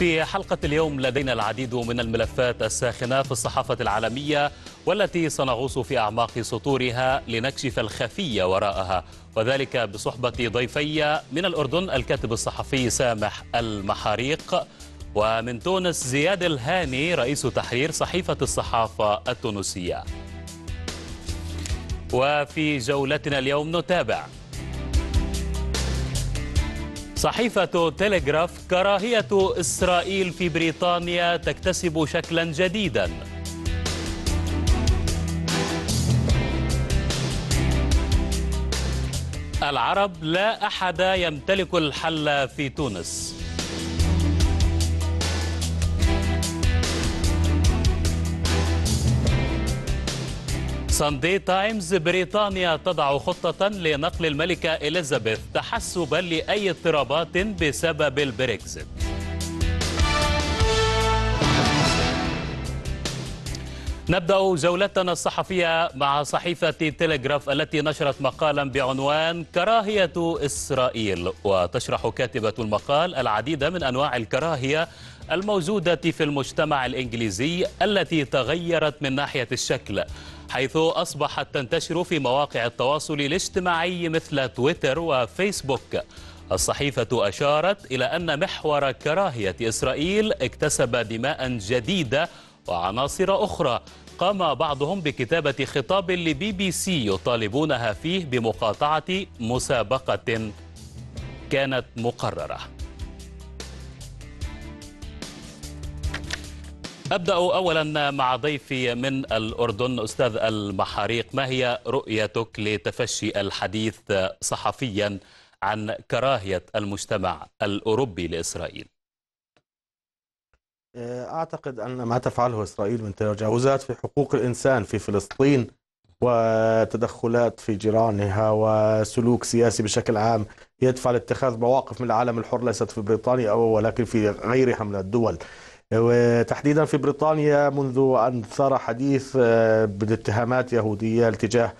في حلقة اليوم لدينا العديد من الملفات الساخنة في الصحافة العالمية والتي سنغوص في أعماق سطورها لنكشف الخفية وراءها وذلك بصحبة ضيفي من الأردن الكاتب الصحفي سامح المحاريق ومن تونس زياد الهاني رئيس تحرير صحيفة الصحافة التونسية وفي جولتنا اليوم نتابع صحيفة تيليغراف كراهية إسرائيل في بريطانيا تكتسب شكلا جديدا العرب لا أحد يمتلك الحل في تونس ساندي تايمز بريطانيا تضع خطة لنقل الملكة إليزابيث تحسبا لأي اضطرابات بسبب البريكزيت نبدأ جولتنا الصحفية مع صحيفة تيليغراف التي نشرت مقالا بعنوان كراهية إسرائيل وتشرح كاتبة المقال العديد من أنواع الكراهية الموجودة في المجتمع الإنجليزي التي تغيرت من ناحية الشكل حيث أصبحت تنتشر في مواقع التواصل الاجتماعي مثل تويتر وفيسبوك الصحيفة أشارت إلى أن محور كراهية إسرائيل اكتسب دماء جديدة وعناصر أخرى قام بعضهم بكتابة خطاب لبي بي سي يطالبونها فيه بمقاطعة مسابقة كانت مقرره أبدأ أولا مع ضيفي من الأردن أستاذ المحاريق ما هي رؤيتك لتفشي الحديث صحفيا عن كراهية المجتمع الأوروبي لإسرائيل آه، أعتقد أن ما تفعله إسرائيل من تجاوزات في حقوق الإنسان في فلسطين وتدخلات في جيرانها وسلوك سياسي بشكل عام يدفع لاتخاذ مواقف من العالم الحر ليست في بريطانيا أو ولكن في غيرها من الدول وتحديدا في بريطانيا منذ أن صار حديث آه، بالاتهامات يهودية تجاه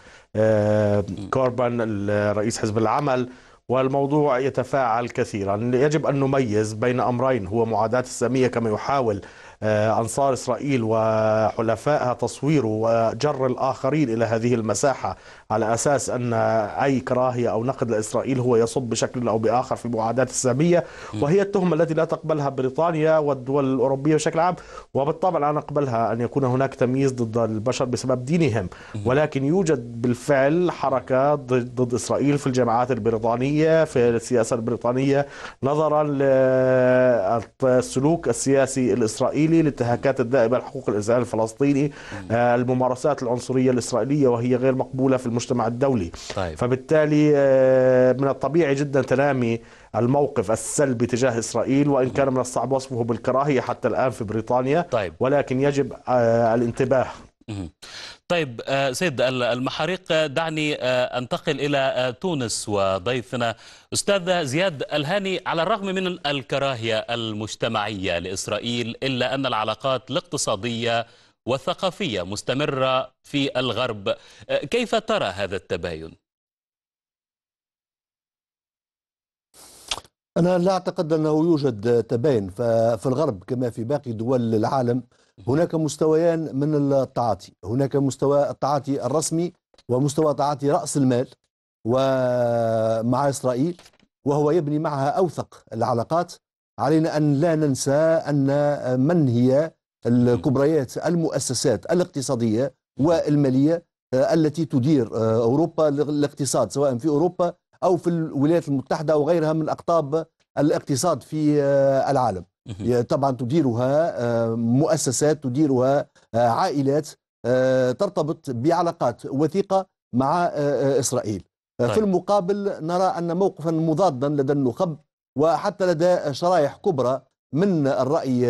كوربان رئيس حزب العمل والموضوع يتفاعل كثيرا يجب أن نميز بين أمرين هو معاداة السامية كما يحاول آه، أنصار إسرائيل وحلفائها تصويره وجر الآخرين إلى هذه المساحة على أساس أن أي كراهية أو نقد لإسرائيل هو يصب بشكل أو بآخر في معاداة السامية وهي التهمة التي لا تقبلها بريطانيا والدول الأوروبية بشكل عام وبالطبع لا نقبلها أن يكون هناك تمييز ضد البشر بسبب دينهم ولكن يوجد بالفعل حركة ضد إسرائيل في الجامعات البريطانية في السياسة البريطانية نظرا للسلوك السياسي الإسرائيلي الانتهاكات الدائمة لحقوق الإنسان الفلسطيني آه، الممارسات العنصرية الإسرائيلية وهي غير مقبولة في المجتمع الدولي طيب. فبالتالي آه، من الطبيعي جدا تنامي الموقف السلبي تجاه إسرائيل وإن كان من الصعب وصفه بالكراهية حتى الآن في بريطانيا طيب. ولكن يجب آه، الانتباه طيب آه، سيد المحاريق دعني أنتقل إلى تونس وضيفنا أستاذ زياد الهاني على الرغم من الكراهية المجتمعية لإسرائيل إلا أن العلاقات الاقتصادية وثقافية مستمرة في الغرب أه، كيف ترى هذا التباين؟ أنا لا أعتقد أنه يوجد تباين ففي الغرب كما في باقي دول العالم هناك مستويان من التعاطي هناك مستوى التعاطي الرسمي ومستوى تعاطي رأس المال ومع إسرائيل وهو يبني معها أوثق العلاقات علينا أن لا ننسى أن من هي إيه. الكبريات المؤسسات الاقتصادية والمالية آه، التي تدير آه، أوروبا الاقتصاد سواء في أوروبا أو في الولايات المتحدة أو غيرها من أقطاب الاقتصاد في آه، العالم طبعا تديرها مؤسسات تديرها عائلات ترتبط بعلاقات وثيقة مع إسرائيل طيب. في المقابل نرى أن موقفا مضادا لدى النخب وحتى لدى شرائح كبرى من الرأي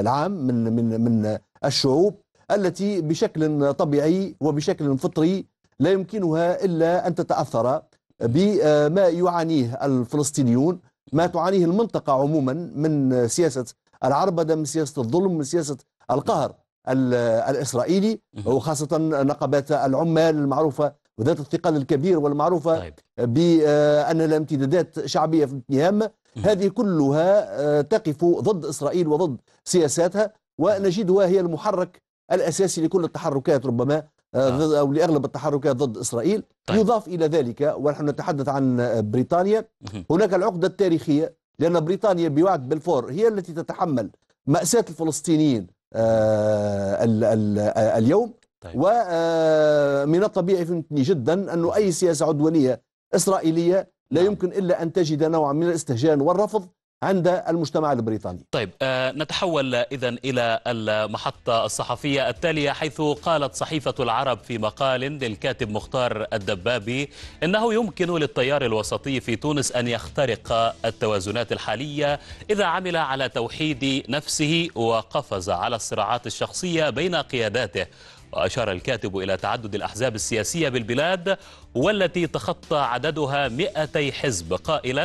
العام من من من الشعوب التي بشكل طبيعي وبشكل فطري لا يمكنها إلا أن تتأثر بما يعانيه الفلسطينيون ما تعانيه المنطقة عموما من سياسة العربدة من سياسة الظلم من سياسة القهر الإسرائيلي وخاصة نقبات العمال المعروفة وذات الثقل الكبير والمعروفة طيب. بأن لها امتدادات شعبية في نهامة هذه كلها آه، تقف ضد إسرائيل وضد سياساتها ونجدها هي المحرك الأساسي لكل التحركات ربما آه. آه. أو لأغلب التحركات ضد إسرائيل طيب. يضاف إلى ذلك ونحن نتحدث عن آه، بريطانيا هناك العقدة التاريخية لأن بريطانيا بوعد بلفور هي التي تتحمل مأساة الفلسطينيين آه الـ الـ اليوم طيب. ومن آه، الطبيعي فهمتني جدا أنه أي سياسة عدوانية إسرائيلية لا نعم. يمكن إلا أن تجد نوعا من الاستهجان والرفض عند المجتمع البريطاني طيب آه نتحول إذا إلى المحطة الصحفية التالية حيث قالت صحيفة العرب في مقال للكاتب مختار الدبابي إنه يمكن للتيار الوسطي في تونس أن يخترق التوازنات الحالية إذا عمل على توحيد نفسه وقفز على الصراعات الشخصية بين قياداته وأشار الكاتب إلى تعدد الأحزاب السياسية بالبلاد والتي تخطى عددها 200 حزب قائلا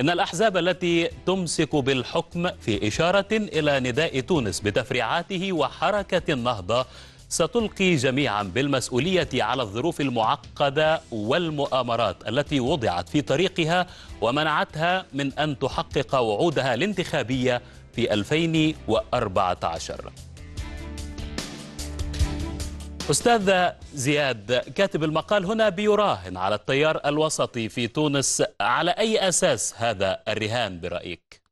إن الأحزاب التي تمسك بالحكم في إشارة إلى نداء تونس بتفريعاته وحركة النهضة ستلقي جميعا بالمسؤولية على الظروف المعقدة والمؤامرات التي وضعت في طريقها ومنعتها من أن تحقق وعودها الانتخابية في 2014 أستاذ زياد كاتب المقال هنا بيراهن على التيار الوسطي في تونس على أي أساس هذا الرهان برأيك؟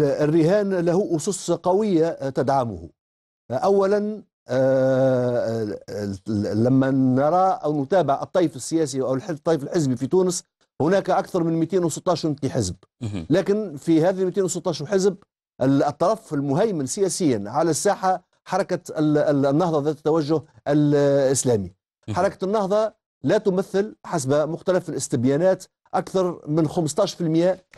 الرهان له أسس قوية تدعمه أولا آه، لما نرى أو نتابع الطيف السياسي أو الطيف الحزبي في تونس هناك أكثر من 216 حزب لكن في هذه 216 حزب الطرف المهيمن سياسيا على الساحة حركة النهضة ذات التوجه الإسلامي حركة النهضة لا تمثل حسب مختلف الاستبيانات أكثر من 15%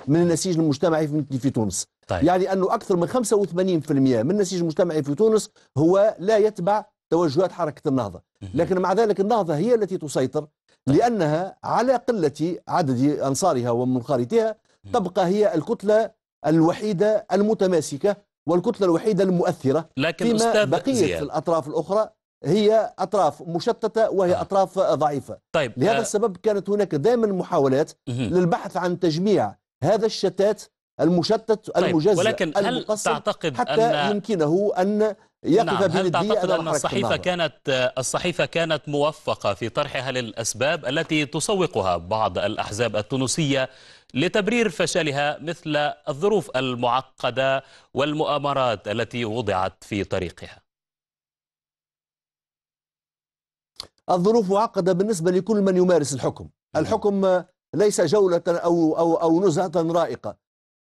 من النسيج المجتمعي في تونس طيب. يعني أنه أكثر من 85% من النسيج المجتمعي في تونس هو لا يتبع توجهات حركة النهضة لكن مع ذلك النهضة هي التي تسيطر طيب. لأنها على قلة عدد أنصارها ومنخارتها تبقى هي الكتلة الوحيدة المتماسكة والكتلة الوحيدة المؤثرة لكن فيما أستاذ بقية زياد. الأطراف الأخرى هي أطراف مشتتة وهي آه. أطراف ضعيفة طيب. لهذا آه. السبب كانت هناك دائما محاولات للبحث عن تجميع هذا الشتات المشتت طيب. المجزء ولكن هل تعتقد حتى أن... يمكنه أن يقف نعم. هل تعتقد أن الصحيفة كانت الصحيفة كانت موفقة في طرحها للأسباب التي تسوقها بعض الأحزاب التونسية لتبرير فشلها مثل الظروف المعقدة والمؤامرات التي وضعت في طريقها الظروف معقدة بالنسبة لكل من يمارس الحكم الحكم ليس جولة أو, أو, أو نزهة رائقة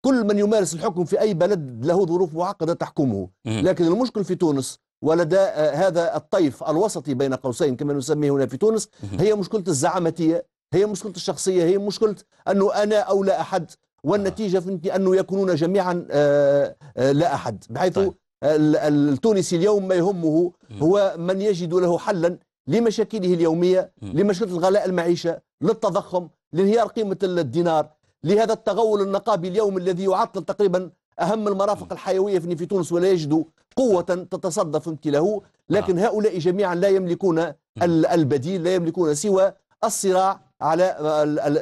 كل من يمارس الحكم في أي بلد له ظروف معقدة تحكمه لكن المشكل في تونس ولدى آه، هذا الطيف الوسطي بين قوسين كما نسميه هنا في تونس هي مشكلة الزعامتية هي مشكلة الشخصية هي مشكلة أنه أنا أو لا أحد والنتيجة آه. في أنه يكونون جميعا آآ آه، آآ آه، لا أحد بحيث طيب. التونسي اليوم ما يهمه هو من يجد له حلا لمشاكله اليومية لمشكلة الغلاء المعيشة للتضخم لانهيار قيمة الدينار لهذا التغول النقابي اليوم الذي يعطل تقريبا أهم المرافق الحيوية في تونس ولا يجد قوة تتصدى فهمتي له لكن هؤلاء جميعا لا يملكون البديل لا يملكون سوى الصراع على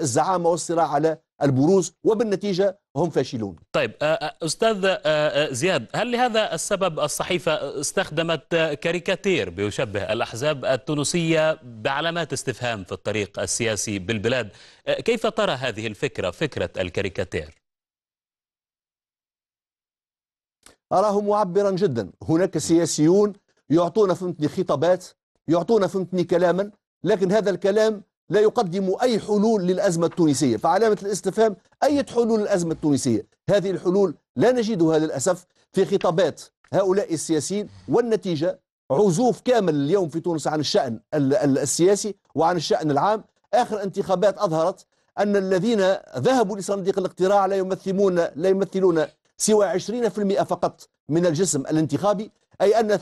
الزعامة والصراع على البروز وبالنتيجة هم فاشلون طيب آه، آه، أستاذ آه، زياد هل لهذا السبب الصحيفة استخدمت كاريكاتير بيشبه الأحزاب التونسية بعلامات استفهام في الطريق السياسي بالبلاد كيف ترى هذه الفكرة فكرة الكاريكاتير أراه معبرا جدا هناك سياسيون يعطون فهمتني خطابات يعطون فهمتني كلاما لكن هذا الكلام لا يقدم أي حلول للأزمة التونسية فعلامة الاستفهام أي حلول للأزمة التونسية هذه الحلول لا نجدها للأسف في خطابات هؤلاء السياسيين والنتيجة عزوف كامل اليوم في تونس عن الشأن السياسي وعن الشأن العام آخر انتخابات أظهرت أن الذين ذهبوا لصناديق الاقتراع لا يمثلون لا يمثلون سوى 20% فقط من الجسم الانتخابي أي أن 80%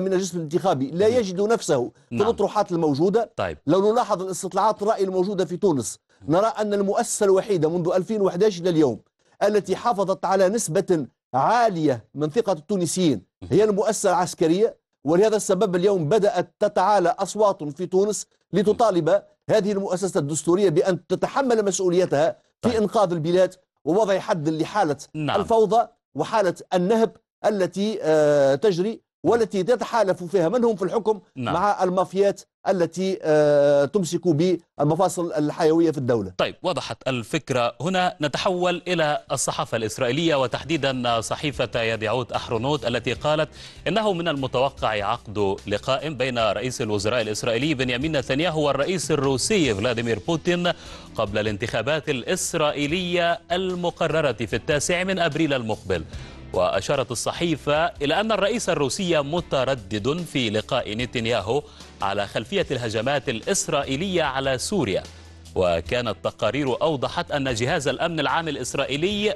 من الجسم الانتخابي لا نعم. يجد نفسه في نعم. الأطروحات الموجودة طيب. لو نلاحظ الاستطلاعات الرأي الموجودة في تونس نرى أن المؤسسة الوحيدة منذ 2011 إلى اليوم التي حافظت على نسبة عالية من ثقة التونسيين هي المؤسسة العسكرية ولهذا السبب اليوم بدأت تتعالى أصوات في تونس لتطالب هذه المؤسسة الدستورية بأن تتحمل مسؤوليتها في طيب. إنقاذ البلاد ووضع حد لحالة نعم. الفوضى وحالة النهب التي آه، تجري والتي تتحالف فيها من هم في الحكم نعم. مع المافيات التي آه، تمسك بالمفاصل الحيوية في الدولة طيب وضحت الفكرة هنا نتحول إلى الصحافة الإسرائيلية وتحديدا صحيفة يديعوت يعود أحرونوت التي قالت إنه من المتوقع عقد لقاء بين رئيس الوزراء الإسرائيلي بنيامين نتنياهو والرئيس الروسي فلاديمير بوتين قبل الانتخابات الإسرائيلية المقررة في التاسع من أبريل المقبل وأشارت الصحيفة إلى أن الرئيس الروسي متردد في لقاء نتنياهو على خلفية الهجمات الإسرائيلية على سوريا وكانت تقارير أوضحت أن جهاز الأمن العام الإسرائيلي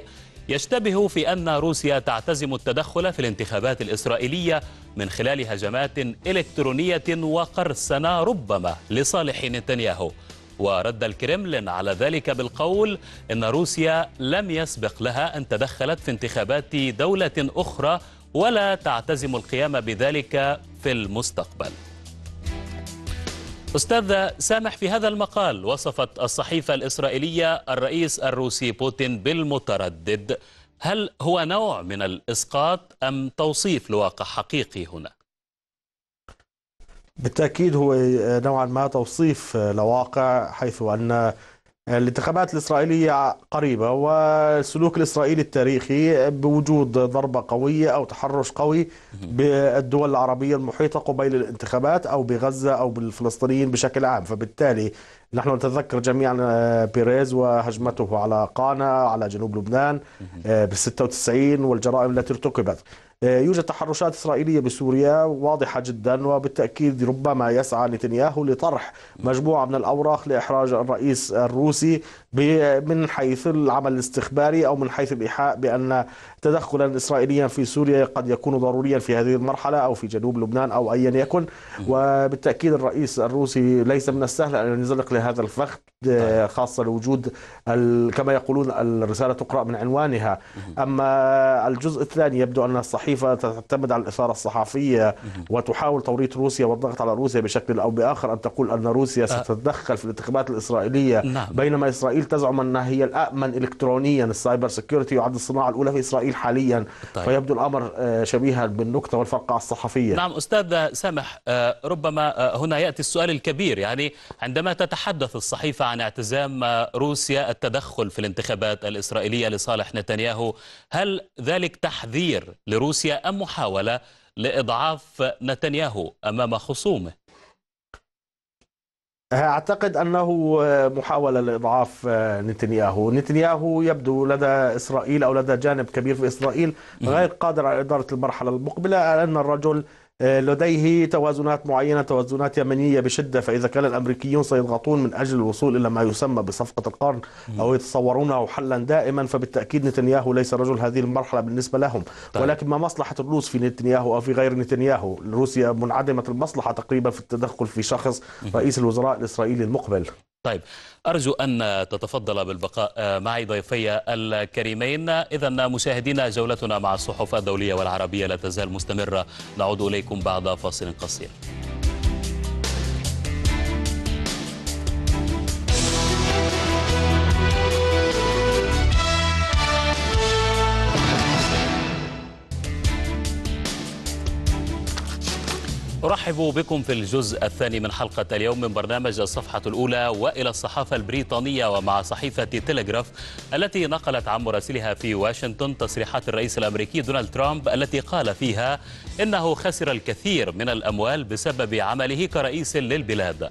يشتبه في أن روسيا تعتزم التدخل في الانتخابات الإسرائيلية من خلال هجمات إلكترونية وقرصنة ربما لصالح نتنياهو ورد الكرملين على ذلك بالقول أن روسيا لم يسبق لها أن تدخلت في انتخابات دولة أخرى ولا تعتزم القيام بذلك في المستقبل أستاذ سامح في هذا المقال وصفت الصحيفة الإسرائيلية الرئيس الروسي بوتين بالمتردد هل هو نوع من الإسقاط أم توصيف لواقع حقيقي هنا؟ بالتأكيد هو آه، نوعا ما توصيف آه، لواقع حيث أن آه، الانتخابات الإسرائيلية قريبة والسلوك الإسرائيلي التاريخي بوجود ضربة قوية أو تحرش قوي بالدول العربية المحيطة قبيل الانتخابات أو بغزة أو بالفلسطينيين بشكل عام فبالتالي نحن نتذكر جميعا بيريز وهجمته على قانا على جنوب لبنان بال 96 والجرائم التي ارتكبت آه، يوجد تحرشات إسرائيلية بسوريا واضحة جدا وبالتأكيد ربما يسعى نتنياهو لطرح مجموعة من الأوراق لإحراج الرئيس الروسي من حيث العمل الاستخباري أو من حيث الإيحاء بأن تدخلا إسرائيليا في سوريا قد يكون ضروريا في هذه المرحلة أو في جنوب لبنان أو أيا يكن وبالتأكيد الرئيس الروسي ليس من السهل أن ينزلق لهذا الفخ طيب. خاصة لوجود كما يقولون الرسالة تقرأ من عنوانها أما الجزء الثاني يبدو أن الصحيفة تعتمد على الإثارة الصحفية وتحاول توريط روسيا والضغط على روسيا بشكل أو بآخر أن تقول أن روسيا آه. ستتدخل في الانتخابات الإسرائيلية نعم. بينما إسرائيل إسرائيل تزعم أنها هي الامن إلكترونيا السايبر سكيورتي يعد الصناعة الأولى في إسرائيل حاليا طيب. فيبدو الأمر آه، شبيها بالنكتة والفرقه الصحفية نعم أستاذ سامح آه، ربما آه، هنا يأتي السؤال الكبير يعني عندما تتحدث الصحيفة عن اعتزام روسيا التدخل في الانتخابات الإسرائيلية لصالح نتنياهو هل ذلك تحذير لروسيا أم محاولة لإضعاف نتنياهو أمام خصومه أعتقد أنه آه، محاولة لإضعاف آه، نتنياهو نتنياهو يبدو لدى إسرائيل أو لدى جانب كبير في إسرائيل غير قادر على إدارة المرحلة المقبلة لان الرجل لديه توازنات معينة توازنات يمنية بشدة فإذا كان الأمريكيون سيضغطون من أجل الوصول إلى ما يسمى بصفقة القرن أو يتصورونه حلا دائما فبالتأكيد نتنياهو ليس رجل هذه المرحلة بالنسبة لهم طيب. ولكن ما مصلحة الروس في نتنياهو أو في غير نتنياهو روسيا منعدمة المصلحة تقريبا في التدخل في شخص رئيس الوزراء الإسرائيلي المقبل طيب أرجو أن تتفضل بالبقاء معي ضيفي الكريمين إذا مشاهدينا جولتنا مع الصحف الدولية والعربية لا تزال مستمرة نعود إليكم بعد فاصل قصير أرحب بكم في الجزء الثاني من حلقة اليوم من برنامج الصفحة الأولى وإلى الصحافة البريطانية ومع صحيفة تيليغراف التي نقلت عن مراسلها في واشنطن تصريحات الرئيس الأمريكي دونالد ترامب التي قال فيها إنه خسر الكثير من الأموال بسبب عمله كرئيس للبلاد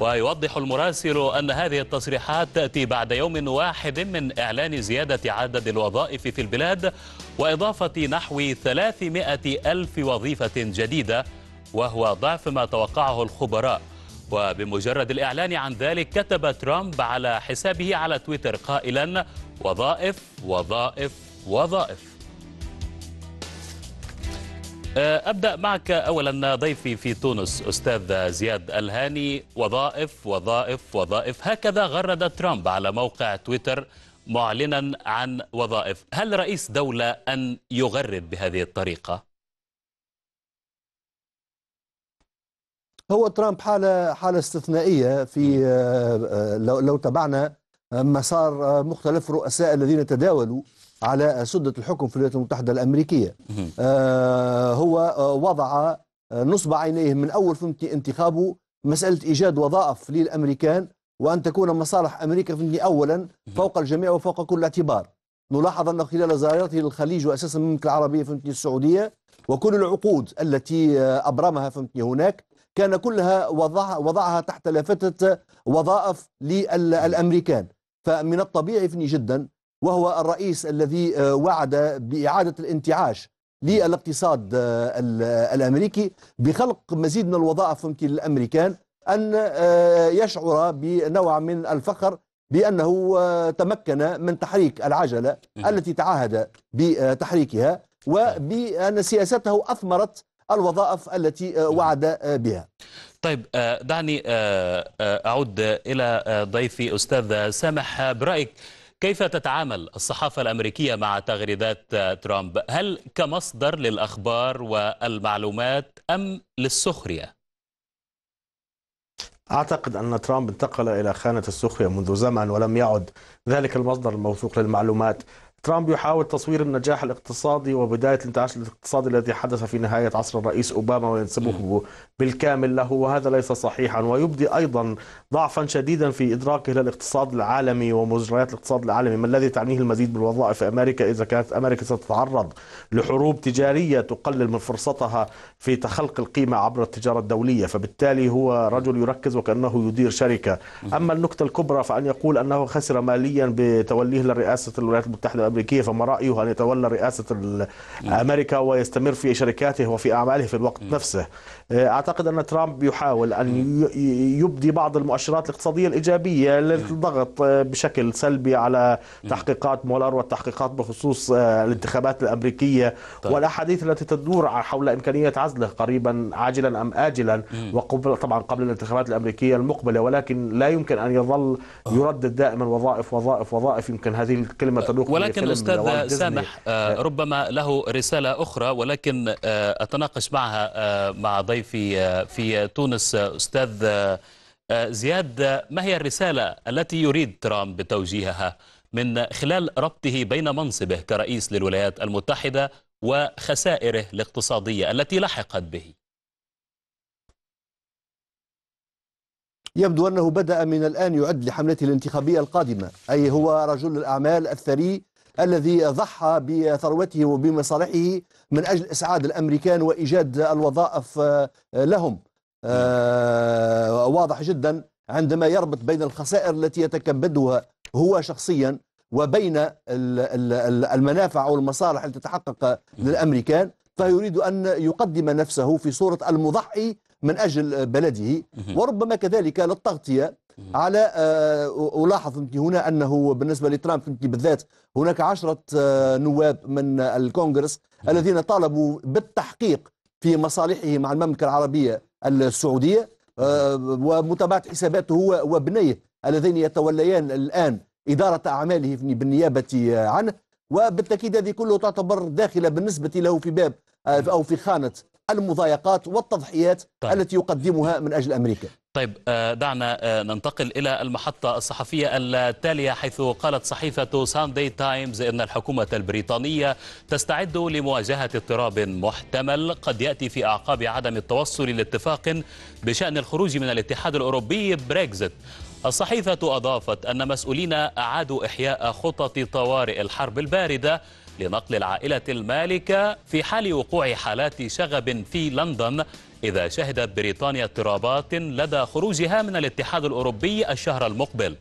ويوضح المراسل أن هذه التصريحات تأتي بعد يوم واحد من إعلان زيادة عدد الوظائف في البلاد وإضافة نحو 300 ألف وظيفة جديدة وهو ضعف ما توقعه الخبراء وبمجرد الإعلان عن ذلك كتب ترامب على حسابه على تويتر قائلا وظائف وظائف وظائف آه، أبدأ معك أولا ضيفي في تونس أستاذ زياد الهاني وظائف وظائف وظائف هكذا غرد ترامب على موقع تويتر معلنا عن وظائف هل رئيس دولة أن يغرد بهذه الطريقة؟ هو ترامب حالة حالة استثنائية في آه، لو, لو تبعنا مسار آه، مختلف الرؤساء الذين تداولوا على سدة الحكم في الولايات المتحدة الأمريكية آه، هو وضع نصب عينيه من أول في انتخابه مسألة إيجاد وظائف للأمريكان وأن تكون مصالح أمريكا في أولا فوق الجميع وفوق كل اعتبار نلاحظ أنه خلال زيارته للخليج وأساسا المملكة العربية في السعودية وكل العقود التي أبرمها فهمتني هناك كان كلها وضعها, وضعها تحت لافتة وظائف للأمريكان فمن الطبيعي فيني جدا وهو الرئيس الذي آه، وعد بإعادة الانتعاش للاقتصاد آه، الأمريكي بخلق مزيد من الوظائف ممكن للأمريكان أن آه، يشعر بنوع من الفخر بأنه تمكن من تحريك العجلة التي تعاهد بتحريكها وبأن سياسته أثمرت الوظائف التي آه، وعد آه، بها طيب آه، دعني أعود إلى ضيفي أستاذ سامح برأيك كيف تتعامل الصحافة الأمريكية مع تغريدات ترامب هل كمصدر للأخبار والمعلومات أم للسخرية؟ أعتقد أن ترامب انتقل إلى خانة السخرية منذ زمن ولم يعد ذلك المصدر الموثوق للمعلومات ترامب يحاول تصوير النجاح الاقتصادي وبداية الانتعاش الاقتصادي الذي حدث في نهاية عصر الرئيس أوباما وينسبه بالكامل له وهذا ليس صحيحا ويبدي أيضا ضعفا شديدا في إدراكه للاقتصاد العالمي ومجريات الاقتصاد العالمي ما الذي تعنيه المزيد من الوظائف أمريكا إذا كانت أمريكا ستتعرض لحروب تجارية تقلل من فرصتها في تخلق القيمة عبر التجارة الدولية فبالتالي هو رجل يركز وكأنه يدير شركة أما النكتة الكبرى فأن يقول أنه خسر ماليا بتوليه لرئاسة الولايات المتحدة الأمريكية فما رأيه أن يتولى رئاسة أمريكا ويستمر في شركاته وفي أعماله في الوقت نفسه أعتقد أن ترامب يحاول أن يبدي بعض المؤ المؤشرات الاقتصادية الإيجابية للضغط آه، بشكل سلبي على تحقيقات مولر والتحقيقات بخصوص آه، الانتخابات الأمريكية طيب. والأحاديث التي تدور حول إمكانية عزله قريبا عاجلا أم آجلا وقبل طبعا قبل الانتخابات الأمريكية المقبلة ولكن لا يمكن أن يظل آه. يردد دائما وظائف وظائف وظائف يمكن هذه الكلمة تلوق ولكن أستاذ سامح ربما له رسالة أخرى ولكن أتناقش معها مع ضيفي في تونس أستاذ آه، زياد ما هي الرسالة التي يريد ترامب توجيهها من خلال ربطه بين منصبه كرئيس للولايات المتحدة وخسائره الاقتصادية التي لحقت به يبدو أنه بدأ من الآن يعد لحملته الانتخابية القادمة أي هو رجل الأعمال الثري الذي ضحى بثروته وبمصالحه من أجل إسعاد الأمريكان وإيجاد الوظائف آه، لهم آه، واضح جدا عندما يربط بين الخسائر التي يتكبدها هو شخصيا وبين المنافع أو المصالح التي تتحقق للأمريكان فيريد أن يقدم نفسه في صورة المضحي من أجل بلده وربما كذلك للتغطية على آه، ألاحظ هنا أنه بالنسبة لترامب بالذات هناك عشرة آه، نواب من الكونغرس الذين طالبوا بالتحقيق في مصالحه مع المملكة العربية السعودية آه، ومتابعة حساباته هو وابنيه اللذين يتوليان الآن إدارة أعماله بالنيابة عنه وبالتأكيد هذه كله تعتبر داخلة بالنسبة له في باب آه، أو في خانة المضايقات والتضحيات طيب. التي يقدمها من أجل أمريكا طيب آه، دعنا آه، ننتقل إلى المحطة الصحفية التالية حيث قالت صحيفة ساندي تايمز أن الحكومة البريطانية تستعد لمواجهة اضطراب محتمل قد يأتي في أعقاب عدم التوصل لاتفاق بشأن الخروج من الاتحاد الأوروبي بريكزت الصحيفة أضافت أن مسؤولين أعادوا إحياء خطط طوارئ الحرب الباردة لنقل العائلة المالكة في حال وقوع حالات شغب في لندن إذا شهدت بريطانيا اضطرابات لدى خروجها من الاتحاد الأوروبي الشهر المقبل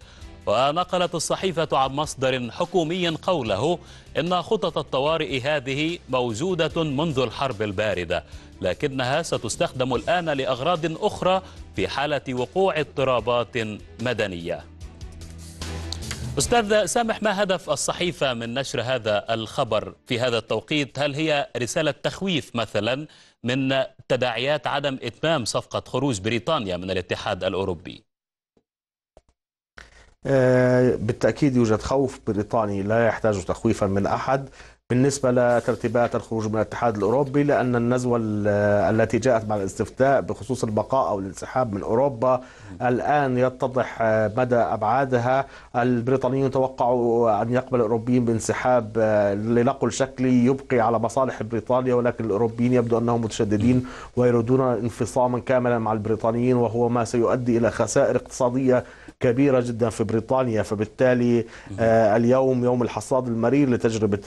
ونقلت الصحيفة عن مصدر حكومي قوله إن خطط الطوارئ هذه موجودة منذ الحرب الباردة لكنها ستستخدم الآن لأغراض أخرى في حالة وقوع اضطرابات مدنية أستاذ سامح ما هدف الصحيفة من نشر هذا الخبر في هذا التوقيت هل هي رسالة تخويف مثلا من تداعيات عدم إتمام صفقة خروج بريطانيا من الاتحاد الأوروبي آه، بالتأكيد يوجد خوف بريطاني لا يحتاج تخويفا من أحد بالنسبة لترتيبات الخروج من الاتحاد الأوروبي لأن النزوة التي جاءت مع الاستفتاء بخصوص البقاء أو الانسحاب من أوروبا الآن يتضح آه، مدى أبعادها البريطانيون توقعوا آه، أن يقبل الأوروبيين بانسحاب آه، لنقل شكلي يبقي على مصالح بريطانيا ولكن الأوروبيين يبدو أنهم متشددين ويريدون انفصاما كاملا مع البريطانيين وهو ما سيؤدي إلى خسائر اقتصادية كبيرة جدا في بريطانيا فبالتالي اليوم يوم الحصاد المرير لتجربة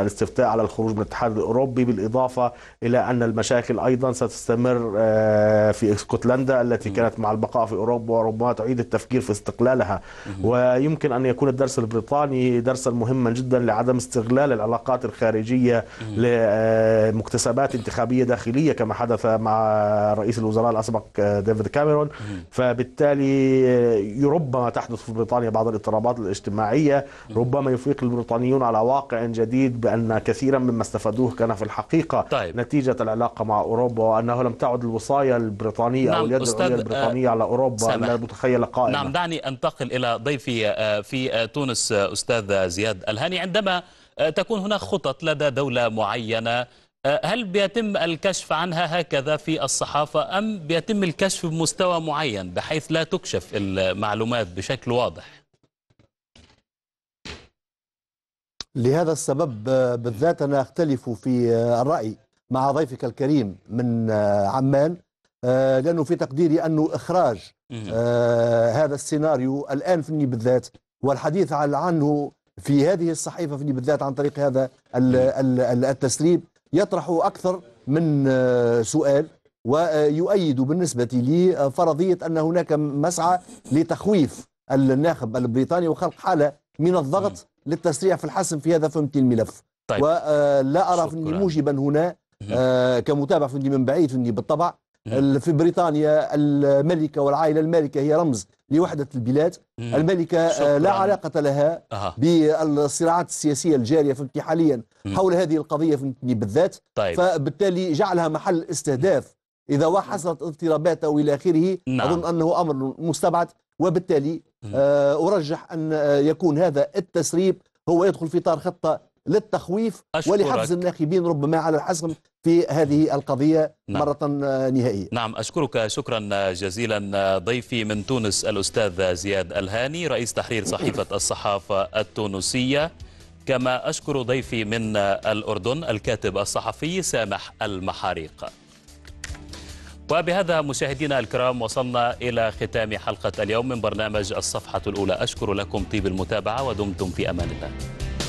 الاستفتاء على الخروج من الاتحاد الأوروبي بالإضافة إلى أن المشاكل أيضا ستستمر في اسكتلندا التي كانت مع البقاء في أوروبا أوروبا وربما تعيد التفكير في استقلالها ويمكن أن يكون الدرس البريطاني درسا مهما جدا لعدم استغلال العلاقات الخارجية لمكتسبات انتخابية داخلية كما حدث مع رئيس الوزراء الأسبق آه، ديفيد كاميرون فبالتالي آه، ربما تحدث في بريطانيا بعض الاضطرابات الاجتماعية ربما يفيق البريطانيون على واقع جديد بأن كثيرا مما استفادوه كان في الحقيقة طيب. نتيجة العلاقة مع أوروبا وأنه لم تعد الوصاية البريطانية نعم أو اليد العليا البريطانية آه، على أوروبا أوروبا المتخيله قائمة نعم دعني أنتقل إلى ضيفي آه، في آه، تونس آه، أستاذ زياد الهاني عندما تكون هناك خطط لدى دولة معينة هل بيتم الكشف عنها هكذا في الصحافة أم بيتم الكشف بمستوى معين بحيث لا تكشف المعلومات بشكل واضح؟ لهذا السبب بالذات أنا أختلف في الرأي مع ضيفك الكريم من عمان لأنه في تقديري أنه إخراج آه هذا السيناريو الآن فيني بالذات والحديث عنه في هذه الصحيفة فيني بالذات عن طريق هذا التسريب يطرح أكثر من آه، سؤال ويؤيد بالنسبة لي فرضية أن هناك مسعى لتخويف الناخب البريطاني وخلق حالة من الضغط للتسريع في الحسم في هذا فهمت الملف طيب. ولا آه، أرى فني موجبا هنا آه، كمتابع فني من بعيد فني بالطبع في بريطانيا الملكة والعائلة المالكة هي رمز لوحدة البلاد الملكة آه، لا علاقة لها أه. بالصراعات السياسية الجارية فهمتني حاليا حول هذه القضية فهمتني بالذات طيب. فبالتالي جعلها محل استهداف إذا حصلت اضطرابات أو إلى آخره نعم. أظن أنه أمر مستبعد وبالتالي آه، أرجح أن آه، يكون هذا التسريب هو يدخل في إطار خطة للتخويف ولحفز الناخبين ربما على الحزم في هذه القضية نعم. مرة آه، نهائية نعم أشكرك شكرا جزيلا آه، ضيفي من تونس الأستاذ زياد الهاني رئيس تحرير صحيفة الصحافة التونسية كما أشكر ضيفي من آه، الأردن الكاتب الصحفي سامح المحاريق وبهذا مشاهدينا الكرام وصلنا إلى ختام حلقة اليوم من برنامج الصفحة الأولى أشكر لكم طيب المتابعة ودمتم في أمان الله